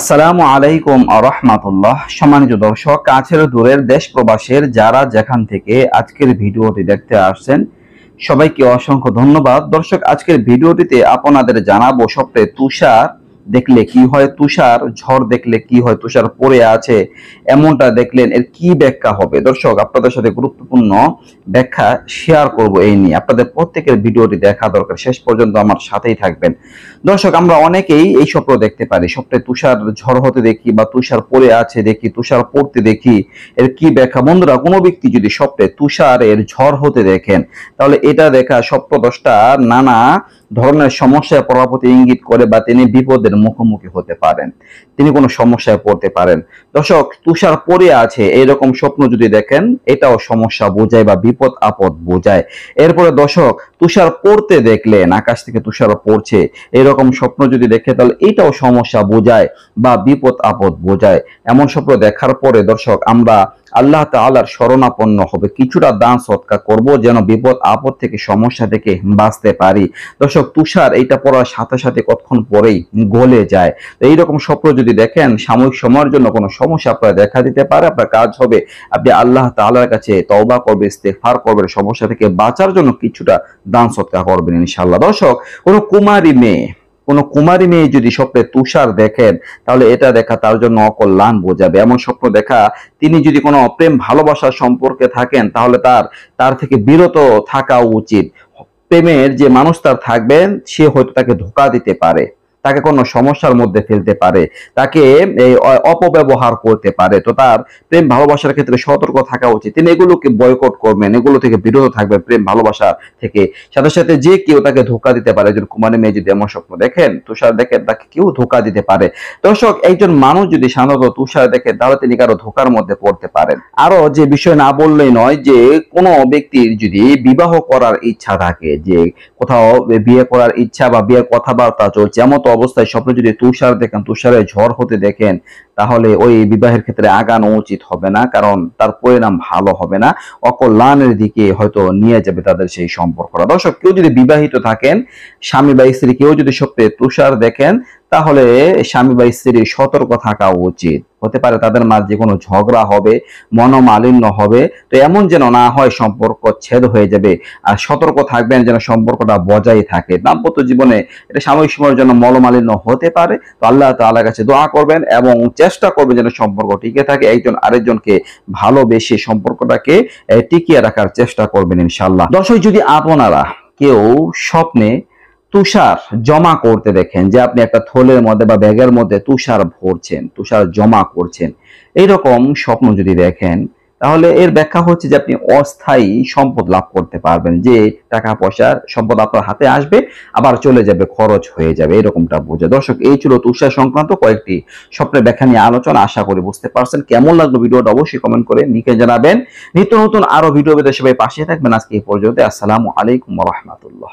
আসসালামু আলাইকুম রহমাতুল্লাহ সম্মানিত দর্শক কাছের দূরের দেশ প্রবাসের যারা যেখান থেকে আজকের ভিডিওটি দেখতে আসছেন সবাইকে অসংখ্য ধন্যবাদ দর্শক আজকের ভিডিওটিতে আপনাদের জানাবো সপ্তাহে তুষার দেখলে কি হয় তুষার ঝড় দেখলে কি হয় তুষার পড়ে আছে এমনটা দেখলেন এর কি ব্যাখ্যা হবে দর্শক আপনাদের সাথে গুরুত্বপূর্ণ ব্যাখ্যা শেয়ার করব এই নিয়ে আপনাদের প্রত্যেকের ভিডিওটি দেখা দরকার শেষ পর্যন্ত আমার সাথেই থাকবেন দর্শক আমরা অনেকেই এই স্বপ্ন দেখতে পারি স্বপ্নে তুষার ঝড় হতে দেখি বা তুষার পড়ে আছে দেখি তুষার পড়তে দেখি এর কি ব্যাখ্যা বন্ধুরা কোনো ব্যক্তি যদি স্বপ্নে এর ঝড় হতে দেখেন তাহলে এটা দেখা সপ্তদশটা নানা ধরনের সমস্যায় পড়ার প্রতি ইঙ্গিত করে বা তিনি বিপদের মুখোমুখি হতে পারেন তিনি কোনো সমস্যায় পড়তে পারেন দর্শক তুষার পরে আছে এরকম স্বপ্ন যদি দেখেন এটাও সমস্যা বোঝায় বা বিপদ আপদ বোঝায় এরপরে দর্শক তুষার পড়তে দেখলেন আকাশ থেকে তুষার পড়ছে এরকম স্বপ্ন যদি দেখে তাহলে এটাও সমস্যা বোঝায় বা বিপদ আপদ বোঝায় এমন স্বপ্ন দেখার পরে দর্শক আমরা আল্লাহ তালার শরণাপন্ন হবে কিছুটা দান সৎকা করব যেন বিপদ আপদ থেকে সমস্যা থেকে বাঁচতে পারি দর্শক তুষার এইটা পড়ার সাথে সাথে কতক্ষণ পরেই গলে যায় তো এইরকম স্বপ্ন যদি দেখেন সাময়িক সময়ের জন্য কোনো সমস্যা আপনার দেখা দিতে পারে আপনার কাজ হবে আপনি আল্লাহ তালার কাছে তওবা করবে ইস্তেফার করবেন সমস্যা থেকে বাঁচার জন্য কিছুটা দান সৎকা করবেন ইনশাল্লাহ দর্শক কোনো কুমারী মেয়ে কোনো কুমারী মেয়ে যদি স্বপ্নে তুষার দেখেন তাহলে এটা দেখা তার জন্য অকল্যাণ বোঝাবে এমন স্বপ্ন দেখা তিনি যদি কোনো প্রেম ভালোবাসার সম্পর্কে থাকেন তাহলে তার তার থেকে বিরত থাকা উচিত প্রেমের যে মানুষ তার থাকবেন সে হয়তো তাকে ধোকা দিতে পারে তাকে কোনো সমস্যার মধ্যে ফেলতে পারে তাকে এই অপব্যবহার করতে পারে তো তার প্রেম ভালোবাসার ক্ষেত্রে সতর্ক থাকা উচিত তিনি এগুলোকে বয়কট করবেন এগুলো থেকে বিরত থাকবেন প্রেম ভালোবাসা থেকে সাথে সাথে যে কেউ তাকে ধোকা দিতে পারে একজন কুমারী মেয়ে যদি এমন স্বপ্ন দেখেন তুষার দেখেন তাকে কেউ ধোকা দিতে পারে দর্শক একজন মানুষ যদি সাধারণত তুষার দেখে তাহলে তিনি কারো ধোকার মধ্যে পড়তে পারেন আরো যে বিষয় না বললেই নয় যে কোনো ব্যক্তির যদি বিবাহ করার ইচ্ছা থাকে যে কোথাও বিয়ে করার ইচ্ছা বা বিয়ের কথাবার্তা চলছে এমন অবস্থায় স্বপ্নে যদি তুষার দেখেন তুষারে ঝড় হতে দেখেন তাহলে ওই বিবাহের ক্ষেত্রে আগানো উচিত হবে না কারণ তার পরিণাম ভালো হবে না অকল্যাণের দিকে হয়তো নিয়ে যাবে তাদের সেই সম্পর্কটা দর্শক কেউ যদি বিবাহিত থাকেন স্বামী বা স্ত্রী কেউ যদি সত্যি তুষার দেখেন তাহলে স্বামী বা স্ত্রীর সতর্ক থাকা উচিত হতে পারে তাদের মাঝে কোনো ঝগড়া হবে মনোমালিন্য হবে তো এমন যেন না হয় সম্পর্ক ছেদ হয়ে যাবে আর সতর্ক থাকবেন যেন সম্পর্কটা বজায় থাকে দাম্পত্য জীবনে এটা সাময়িক সময়ের জন্য মনোমালিন্য হতে পারে তো আল্লাহ তো আল্লাহ কাছে দোয়া করবেন এবং চেষ্টা করবে যেন সম্পর্ক টিকে থাকে একজন আরেকজনকে ভালোবেসে সম্পর্কটাকে টিকিয়ে রাখার চেষ্টা করবেন ইনশাল্লাহ দর্শক যদি আপনারা কেউ স্বপ্নে তুষার জমা করতে দেখেন যে আপনি একটা থলের মধ্যে বা ব্যাগের মধ্যে তুষার ভরছেন তুষার জমা করছেন এইরকম স্বপ্ন যদি দেখেন তাহলে এর ব্যাখ্যা হচ্ছে যে আপনি অস্থায়ী সম্পদ লাভ করতে পারবেন যে টাকা পয়সার সম্পদ আপনার হাতে আসবে আবার চলে যাবে খরচ হয়ে যাবে এরকমটা বোঝে দর্শক এই ছিল তুষার সংক্রান্ত কয়েকটি স্বপ্নের ব্যাখ্যা নিয়ে আলোচনা আশা করি বুঝতে পারছেন কেমন লাগলো ভিডিওটা অবশ্যই কমেন্ট করে লিখে জানাবেন নিত্য নতুন আরো ভিডিও পেতে সবাই পাশে থাকবেন আজকে এই পর্যন্ত আসসালামু আলাইকুম রহমতুল্লাহ